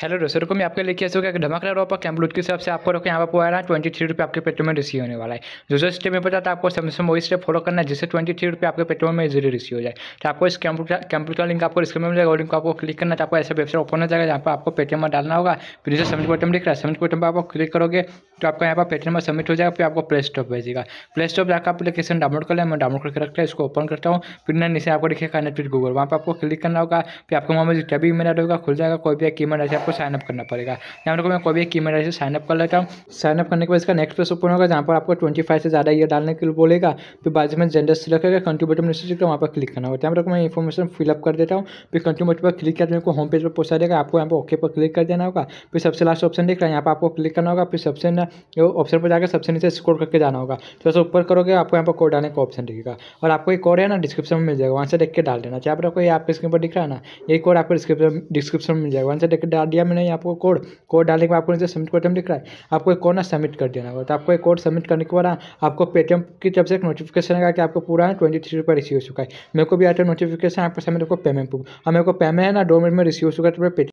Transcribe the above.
hello दोस्तों को मैं आपके लिए कैसे होगा हूँ ऑफर कैम्बलूथ के हिसाब से आपको रखो यहाँ पर आ रहा है ट्वेंटी थ्री रुपये आपके पेट्रोल में रिसीव होने वाला है जो स्टेप में पता है आपको सैमसंग वही स्टेप फॉलो करना है जिससे ट्वेंटी थ्री रुपये आपके पेट्रोल में इजीली रिसीव हो जाए तो आपको इस कैम्प्यूटर का लिंक आपको स्क्रीन में मिलेगा और लिंक आपको क्लिक करना है तो आपको ऐसा वेबसाइट ओपन हो जाएगा जहाँ पर आपको पेटीएम में डालना होगा फिर जैसे समझ बटन दिख रहा है समझ बटन पर आपको क्लिक करोगे तो आपका यहाँ पर पेटीएम सबमिट हो जाएगा फिर आपको प्ले स्टॉप भेजेगा प्ले स्टॉप जाकर अपलीकेशन डाउनलोड कर लिया मैं डाउनलोड करके रखता है इसको ओपन करता हूँ फिर ना नीचे आपको दिखेगा नेटफ्लिक गूगल वहाँ पर आपको क्लिक करना होगा फिर आपको वहाँ पर जब भी मेरा रहेगा खुल जाएगा कोई भी एक ईमेल ऐसे आपको साइनअप करना पड़ेगा यहाँ पर मैं कोई भी एक ईमेल ऐसे साइनअप कर लेता हूँ साइनअप करने के बाद इसका नेक्स्ट प्लेस ओपन होगा जहाँ पर आपको ट्वेंटी फाइव से ज़्यादा ये डालने के लिए बोलेगा फिर बाद में जेंडर सिलेक्ट करके कंट्री बटन नीचे वहाँ पर क्लिक करना होगा यहाँ पर मैं इन्फॉर्मेशन फिलअप कर देता हूँ फिर कंट्री बटन पर क्लिक करते तो मेरे को होम पेज पर पहुँचा देगा आपको यहाँ पर ओके पर क्लिक कर देना होगा फिर सबसे लास्ट ऑप्शन देख रहा है यहाँ पर आपको क्लिक करना होगा फिर सबसे ना ऑप्शन पर जाकर सबसे नीचे स्क्रॉल करके जाना होगा तो जैसे ऊपर करोगे आपको यहाँ पर कोड डालने का ऑप्शन दिखेगा और आपको एक कोड है ना डिस्क्रिप्शन में मिल जाएगा वहाँ से देख के डाल देना चाहे आपको ये आपके स्क्रीन पर दिख रहा है ना ये कोड आपको डिस्क्रिप्शन डिस्क्रिप्शन में मिल जाएगा वहाँ से देख के डाल दिया मैंने आपको कोड कोड डालने के बाद आपको नीचे सबमिट बटन दिख रहा है आपको एक कोड ना सबमिट कर देना होगा तो आपको एक कोड सबमिट करने के बाद आपको पेटीएम की तरफ से एक नोटिफिकेशन आएगा कि आपको पूरा ट्वेंटी थ्री रुपये रिसीव हो चुका है मेरे को भी आता है नोटिफिकेशन आपको सबमिट को पेमेंट प्रूफ और मेरे को पेमेंट है ना दो मिनट में रिसीव हो चुका है तो पेटीएम